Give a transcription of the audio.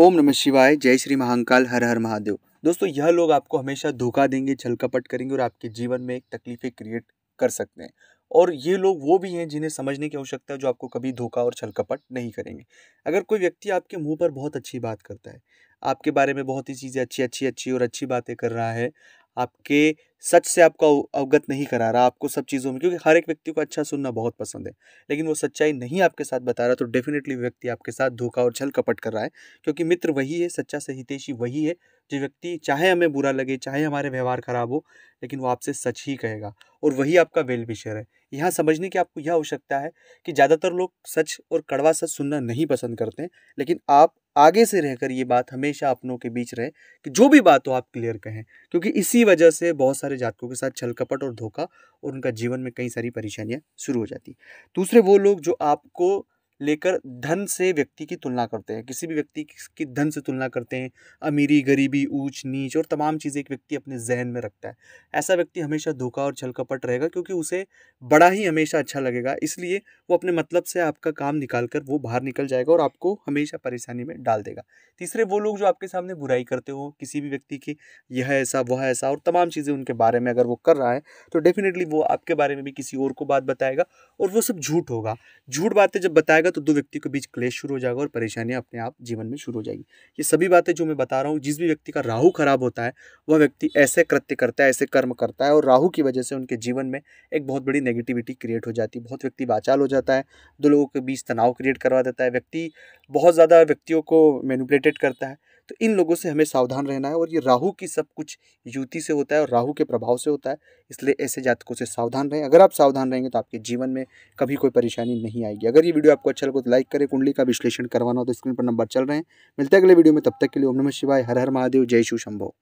ओम नमः शिवाय जय श्री महाकाल हर हर महादेव दोस्तों यह लोग आपको हमेशा धोखा देंगे छल कपट करेंगे और आपके जीवन में एक तकलीफें क्रिएट कर सकते हैं और ये लोग वो भी हैं जिन्हें समझने की आवश्यकता है जो आपको कभी धोखा और छल कपट नहीं करेंगे अगर कोई व्यक्ति आपके मुंह पर बहुत अच्छी बात करता है आपके बारे में बहुत ही चीज़ें अच्छी अच्छी अच्छी और अच्छी बातें कर रहा है आपके सच से आपको अवगत नहीं करा रहा आपको सब चीज़ों में क्योंकि हर एक व्यक्ति को अच्छा सुनना बहुत पसंद है लेकिन वो सच्चाई नहीं आपके साथ बता रहा तो डेफिनेटली व्यक्ति आपके साथ धोखा और छल कपट कर रहा है क्योंकि मित्र वही है सच्चा सहितेशी वही है जो व्यक्ति चाहे हमें बुरा लगे चाहे हमारे व्यवहार खराब हो लेकिन वो आपसे सच ही कहेगा और वही आपका वेल विशर है यहाँ समझने की आपको यह आवश्यकता है कि ज़्यादातर लोग सच और कड़वा सच सुनना नहीं पसंद करते हैं लेकिन आप आगे से रहकर ये बात हमेशा अपनों के बीच रहे कि जो भी बात हो आप क्लियर कहें क्योंकि इसी वजह से बहुत सारे जातकों के साथ छल कपट और धोखा और उनका जीवन में कई सारी परेशानियाँ शुरू हो जाती दूसरे वो लोग जो आपको लेकर धन से व्यक्ति की तुलना करते हैं किसी भी व्यक्ति की धन से तुलना करते हैं अमीरी गरीबी ऊंच नीच और तमाम चीज़ें एक व्यक्ति अपने जहन में रखता है ऐसा व्यक्ति हमेशा धोखा और छल कपट रहेगा क्योंकि उसे बड़ा ही हमेशा अच्छा लगेगा इसलिए वो अपने मतलब से आपका काम निकाल कर वो बाहर निकल जाएगा और आपको हमेशा परेशानी में डाल देगा तीसरे वो लोग जो आपके सामने बुराई करते हो किसी भी व्यक्ति की यह ऐसा वह ऐसा और तमाम चीज़ें उनके बारे में अगर वो कर रहा है तो डेफिनेटली वो आपके बारे में भी किसी और को बात बताएगा और वो सब झूठ होगा झूठ बातें जब बताएगा जाएगा तो दो व्यक्तियों के बीच क्लेश शुरू हो जाएगा और परेशानियाँ अपने आप जीवन में शुरू हो जाएगी ये सभी बातें जो मैं बता रहा हूँ जिस भी व्यक्ति का राहु खराब होता है वह व्यक्ति ऐसे कृत्य करता है ऐसे कर्म करता है और राहु की वजह से उनके जीवन में एक बहुत बड़ी नेगेटिविटी क्रिएट हो जाती है बहुत व्यक्ति बाचाल हो जाता है दो लोगों के बीच तनाव क्रिएट करवा देता है व्यक्ति बहुत ज़्यादा व्यक्तियों को मैनिपुलेटेड करता है तो इन लोगों से हमें सावधान रहना है और ये राहु की सब कुछ युति से होता है और राहु के प्रभाव से होता है इसलिए ऐसे जातकों से सावधान रहें अगर आप सावधान रहेंगे तो आपके जीवन में कभी कोई परेशानी नहीं आएगी अगर ये वीडियो आपको अच्छा अच्छा लगे तो लाइक करें कुंडली का विश्लेषण करवाना हो तो स्क्रीन पर नंबर चल रहे हैं मिलते हैं अगले वीडियो में तब तक के लिए ओम नमः शिवाय हर हर महादेव जय शिव शंभो